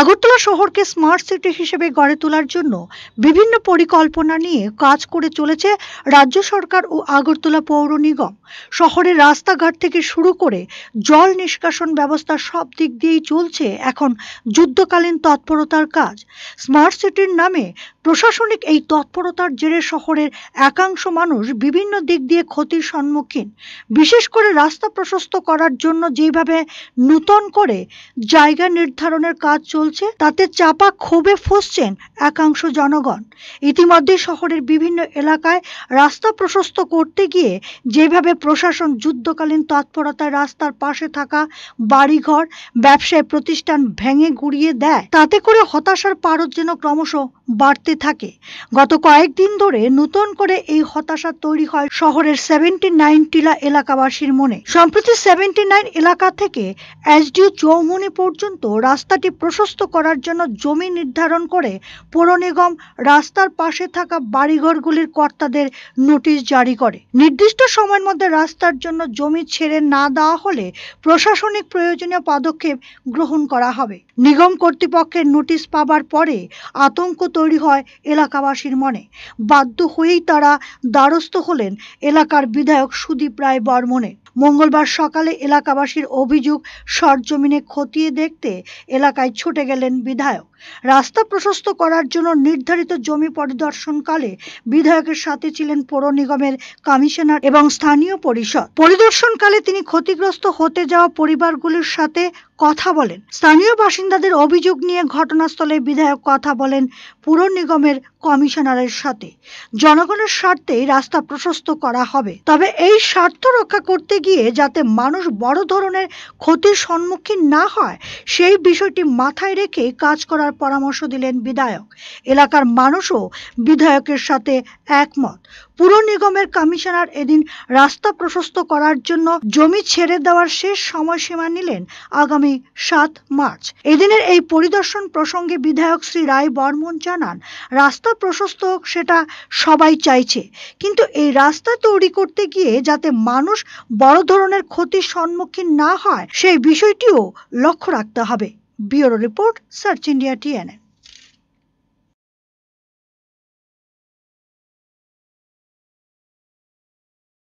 আগরতলা শহরকে smart city হিসেবে গড়ে তোলার জন্য বিভিন্ন পরিকল্পনা নিয়ে কাজ করে চলেছে রাজ্য সরকার ও আগরতলা পৌর নিগম শহরের রাস্তাঘাট থেকে শুরু করে জল নিষ্কাশন ব্যবস্থা সব দিক দিয়েই চলছে এখন যুদ্ধকালীন তৎপরতার কাজ স্মার্ট সিটির নামে প্রশাসনিক এই তৎপরতার জেরে শহরের একাংশ মানুষ বিভিন্ন দিক দিয়ে ক্ষতির সম্মুখীন বিশেষ করে রাস্তা প্রশস্ত করার জন্য যেভাবে নূতন করে জায়গা নির্ধারণের কাজ চলছে তাতে চাপা ক্ষোভে ফসছেন একাংশ জনগণ ইতিমধ্যে শহরের বিভিন্ন এলাকায় রাস্তা প্রশস্ত করতে গিয়ে যেভাবে প্রশাসন যুদ্ধকালীন তৎপরতায় রাস্তার পাশে থাকা বাড়িঘর ব্যবসায় প্রতিষ্ঠান ভেঙে গুড়িয়ে দেয় তাতে করে হতাশার পারদ যেন ক্রমশ বাড়তে থাকে গত কয়েকদিন ধরে নতুন করে এই হতাশা তৈরি হয় শহরের সেভেন্টি নাইন টিলা এলাকাবাসীর মনে সম্প্রতি সেভেন্টি নাইন এলাকা থেকে এসডিও চৌমনি পর্যন্ত রাস্তাটি প্রশস্ত করার জন্য জমি নির্ধারণ করে পৌর নিগম রাস্তার পাশে থাকা বাড়িঘরগুলির কর্তাদের নোটিশ জারি করে নির্দিষ্ট সময়ের মধ্যে রাস্তার জন্য জমি ছেড়ে না দেওয়া হলে প্রশাসনিক প্রয়োজনীয় পদক্ষেপ গ্রহণ করা হবে নিগম কর্তৃপক্ষের নোটিশ পাবার পরে আতঙ্ক তৈরি হয় এলাকাবাসীর মনে বাধ্য হয়েই তারা দ্বারস্থ হলেন এলাকার বিধায়ক সুদীপ রায় বর্মনে মঙ্গলবার সকালে এলাকাবাসীর অভিযোগ সরজমিনে খতিয়ে দেখতে এলাকায় ছুটে গেলেন বিধায়ক রাস্তা প্রশস্ত করার জন্য নির্ধারিত জমি পরিদর্শনকালে বিধায়কের সাথে ছিলেন পৌর নিগমের কমিশনার এবং স্থানীয় পরিষদ পরিদর্শনকালে তিনি ক্ষতিগ্রস্ত হতে যাওয়া পরিবারগুলির সাথে কথা বলেন স্থানীয় বাসিন্দাদের অভিযোগ নিয়ে ঘটনাস্থলে বিধায়ক কথা বলেন পুর নিগমের কমিশনারের সাথে জনগণের স্বার্থেই রাস্তা প্রশস্ত করা হবে তবে এই স্বার্থ রক্ষা করতে গিয়ে যাতে মানুষ বড় ধরনের ক্ষতির সম্মুখীন না হয় সেই বিষয়টি মাথায় রেখে কাজ করার পরামর্শ দিলেন বিধায়ক এলাকার মানুষও বিধায়কের সাথে একমত পুর নিগমের কমিশনার এদিন রাস্তা প্রশস্ত করার জন্য জমি ছেড়ে দেওয়ার শেষ সময়সীমা নিলেন আগামী আগামী সাত মার্চ এদিনের এই পরিদর্শন প্রসঙ্গে বিধায়ক শ্রী রায় বর্মন জানান রাস্তা প্রশস্ত হোক সেটা সবাই চাইছে কিন্তু এই রাস্তা তৈরি করতে গিয়ে যাতে মানুষ বড় ধরনের ক্ষতির সম্মুখীন না হয় সেই বিষয়টিও লক্ষ্য রাখতে হবে bureau report search India TNA